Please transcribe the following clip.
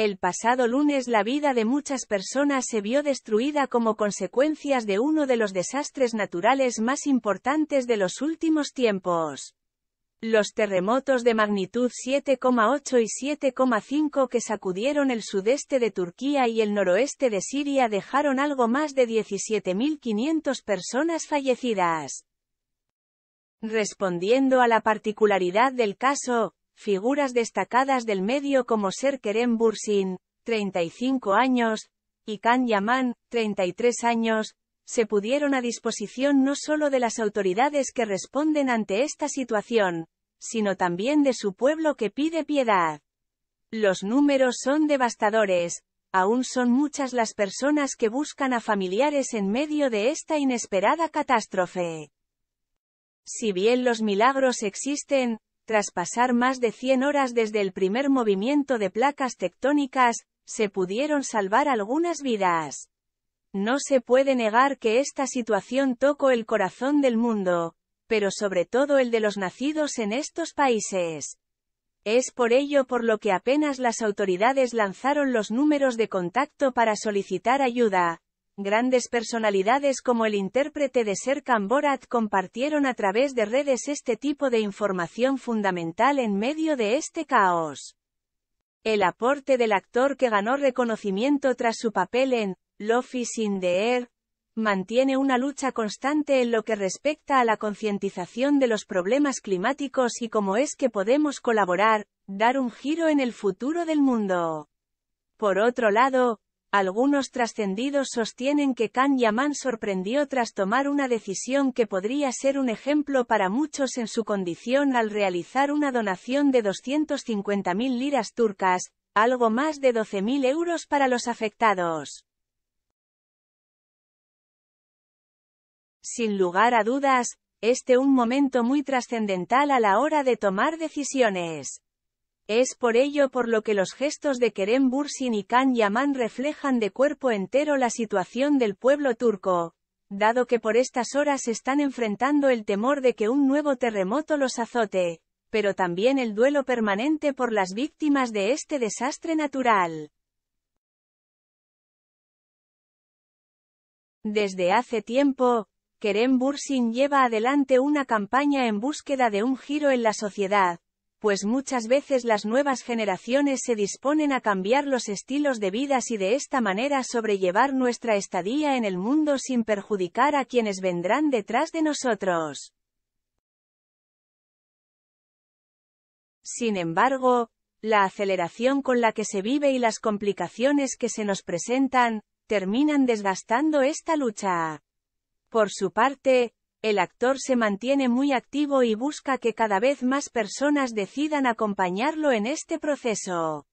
El pasado lunes la vida de muchas personas se vio destruida como consecuencias de uno de los desastres naturales más importantes de los últimos tiempos. Los terremotos de magnitud 7,8 y 7,5 que sacudieron el sudeste de Turquía y el noroeste de Siria dejaron algo más de 17.500 personas fallecidas. Respondiendo a la particularidad del caso, figuras destacadas del medio como Ser Kerem Bursin, 35 años, y Khan Yaman, 33 años, se pudieron a disposición no solo de las autoridades que responden ante esta situación, sino también de su pueblo que pide piedad. Los números son devastadores, aún son muchas las personas que buscan a familiares en medio de esta inesperada catástrofe. Si bien los milagros existen, tras pasar más de 100 horas desde el primer movimiento de placas tectónicas, se pudieron salvar algunas vidas. No se puede negar que esta situación tocó el corazón del mundo, pero sobre todo el de los nacidos en estos países. Es por ello por lo que apenas las autoridades lanzaron los números de contacto para solicitar ayuda, Grandes personalidades como el intérprete de Serkan Borat compartieron a través de redes este tipo de información fundamental en medio de este caos. El aporte del actor que ganó reconocimiento tras su papel en Lofi in the Air, mantiene una lucha constante en lo que respecta a la concientización de los problemas climáticos y cómo es que podemos colaborar, dar un giro en el futuro del mundo. Por otro lado, algunos trascendidos sostienen que Khan Yaman sorprendió tras tomar una decisión que podría ser un ejemplo para muchos en su condición al realizar una donación de 250.000 liras turcas, algo más de 12.000 euros para los afectados. Sin lugar a dudas, este un momento muy trascendental a la hora de tomar decisiones. Es por ello por lo que los gestos de Kerem Bursin y Kan Yaman reflejan de cuerpo entero la situación del pueblo turco, dado que por estas horas están enfrentando el temor de que un nuevo terremoto los azote, pero también el duelo permanente por las víctimas de este desastre natural. Desde hace tiempo, Kerem Bursin lleva adelante una campaña en búsqueda de un giro en la sociedad, pues muchas veces las nuevas generaciones se disponen a cambiar los estilos de vida y de esta manera sobrellevar nuestra estadía en el mundo sin perjudicar a quienes vendrán detrás de nosotros. Sin embargo, la aceleración con la que se vive y las complicaciones que se nos presentan, terminan desgastando esta lucha. Por su parte, el actor se mantiene muy activo y busca que cada vez más personas decidan acompañarlo en este proceso.